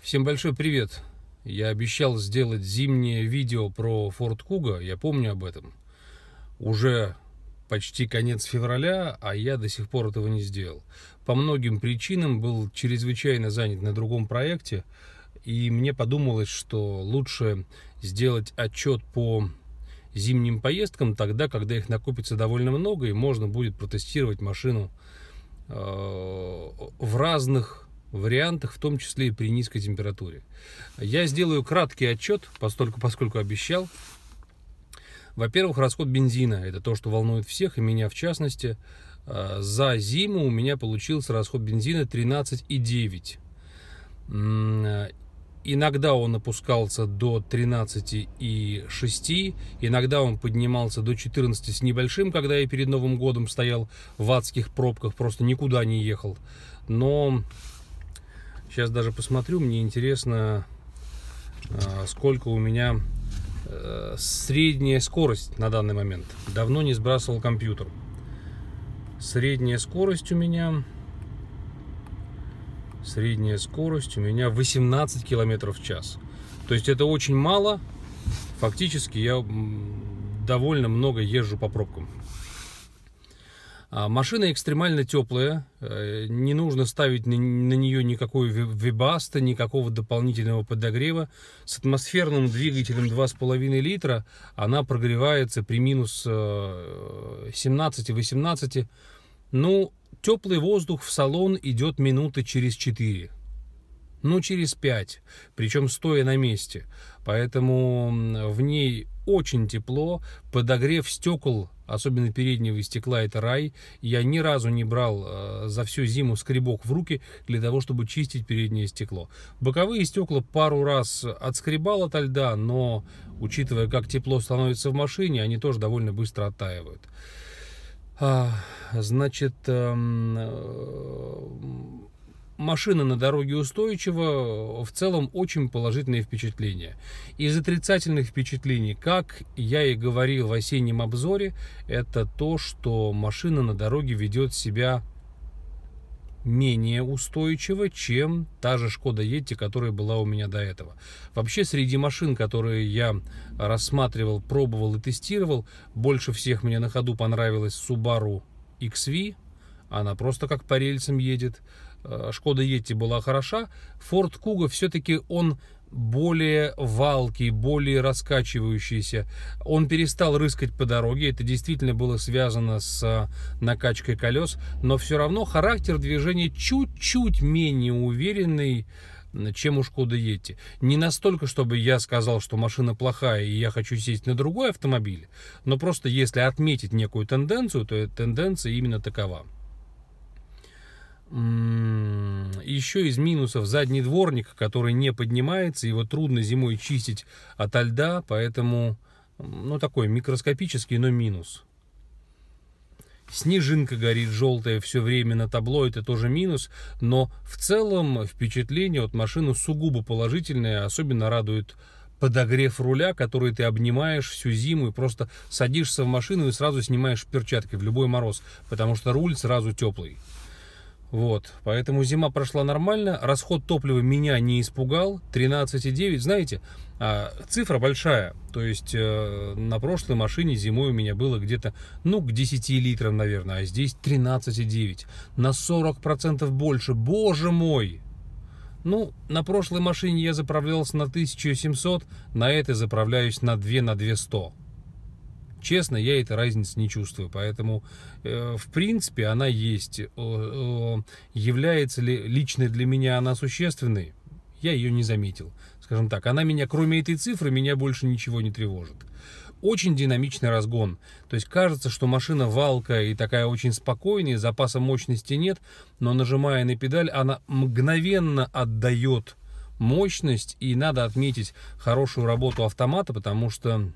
Всем большой привет! Я обещал сделать зимнее видео про Форт Куга, я помню об этом. Уже почти конец февраля, а я до сих пор этого не сделал. По многим причинам был чрезвычайно занят на другом проекте, и мне подумалось, что лучше сделать отчет по зимним поездкам тогда, когда их накопится довольно много, и можно будет протестировать машину э, в разных вариантах, в том числе и при низкой температуре. Я сделаю краткий отчет, поскольку, поскольку обещал. Во-первых, расход бензина. Это то, что волнует всех, и меня в частности. А, за зиму у меня получился расход бензина 13,9. Иногда он опускался до 13,6, иногда он поднимался до 14 с небольшим, когда я перед Новым годом стоял в адских пробках, просто никуда не ехал. Но Сейчас даже посмотрю, мне интересно, а, сколько у меня э, средняя скорость на данный момент. Давно не сбрасывал компьютер. Средняя скорость у меня... Средняя скорость у меня 18 километров в час. То есть это очень мало. Фактически я довольно много езжу по пробкам. А, машина экстремально теплая, э, не нужно ставить на нее никакой вибаста, никакого дополнительного подогрева. С атмосферным двигателем 2,5 литра она прогревается при минус 17-18. Э, ну, теплый воздух в салон идет минуты через 4 ну, через пять, причем стоя на месте. Поэтому в ней очень тепло, подогрев стекол, особенно переднего стекла, это рай. Я ни разу не брал э, за всю зиму скребок в руки для того, чтобы чистить переднее стекло. Боковые стекла пару раз отскребал ото льда, но, учитывая, как тепло становится в машине, они тоже довольно быстро оттаивают. А, значит, эм, э, машина на дороге устойчива, в целом очень положительные впечатления. Из отрицательных впечатлений, как я и говорил в осеннем обзоре, это то, что машина на дороге ведет себя менее устойчиво, чем та же Шкода Ети, которая была у меня до этого. Вообще, среди машин, которые я рассматривал, пробовал и тестировал, больше всех мне на ходу понравилась Subaru XV. Она просто как по рельсам едет. Э, Шкода Ети была хороша, Форд Куга все-таки он более валкий, более раскачивающийся. Он перестал рыскать по дороге, это действительно было связано с э, накачкой колес, но все равно характер движения чуть-чуть менее уверенный, чем у Шкода Йети. Не настолько, чтобы я сказал, что машина плохая и я хочу сесть на другой автомобиль, но просто если отметить некую тенденцию, то тенденция именно такова. Еще из минусов задний дворник, который не поднимается, его трудно зимой чистить от льда, поэтому, ну, такой микроскопический, но минус. Снежинка горит желтая все время на табло, это тоже минус, но в целом впечатление от машины сугубо положительное, особенно радует подогрев руля, который ты обнимаешь всю зиму и просто садишься в машину и сразу снимаешь перчатки в любой мороз, потому что руль сразу теплый. Вот, поэтому зима прошла нормально, расход топлива меня не испугал, 13,9, знаете, а, цифра большая, то есть э, на прошлой машине зимой у меня было где-то, ну, к 10 литрам, наверное, а здесь 13,9, на 40% больше, боже мой! Ну, на прошлой машине я заправлялся на 1700, на этой заправляюсь на 2 на 200. Честно, я этой разницы не чувствую, поэтому, э, в принципе, она есть. Э, э, является ли лично для меня она существенной? Я ее не заметил. Скажем так, она меня, кроме этой цифры, меня больше ничего не тревожит очень динамичный разгон. То есть кажется, что машина валка и такая очень спокойная, запаса мощности нет, но нажимая на педаль, она мгновенно отдает мощность. И надо отметить хорошую работу автомата, потому что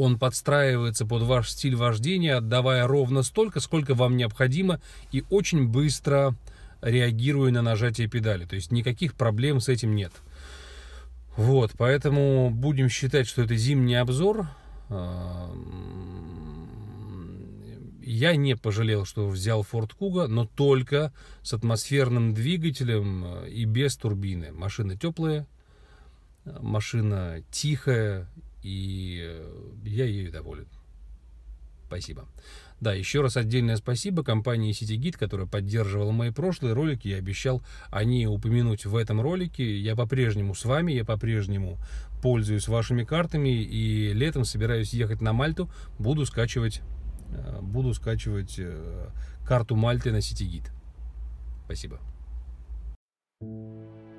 он подстраивается под ваш стиль вождения, отдавая ровно столько, сколько вам необходимо, и очень быстро реагируя на нажатие педали. То есть никаких проблем с этим нет. Вот, поэтому будем считать, что это зимний обзор. Эм, я не пожалел, что взял Ford Kuga, но только с атмосферным двигателем и без турбины. Машина теплая, машина тихая и я ею доволен. Спасибо. Да, еще раз отдельное спасибо компании CityGit, которая поддерживала мои прошлые ролики. Я обещал о ней упомянуть в этом ролике. Я по-прежнему с вами, я по-прежнему пользуюсь вашими картами. И летом собираюсь ехать на Мальту. Буду скачивать, э, буду скачивать э, карту Мальты на CityGit. Спасибо. Thank you.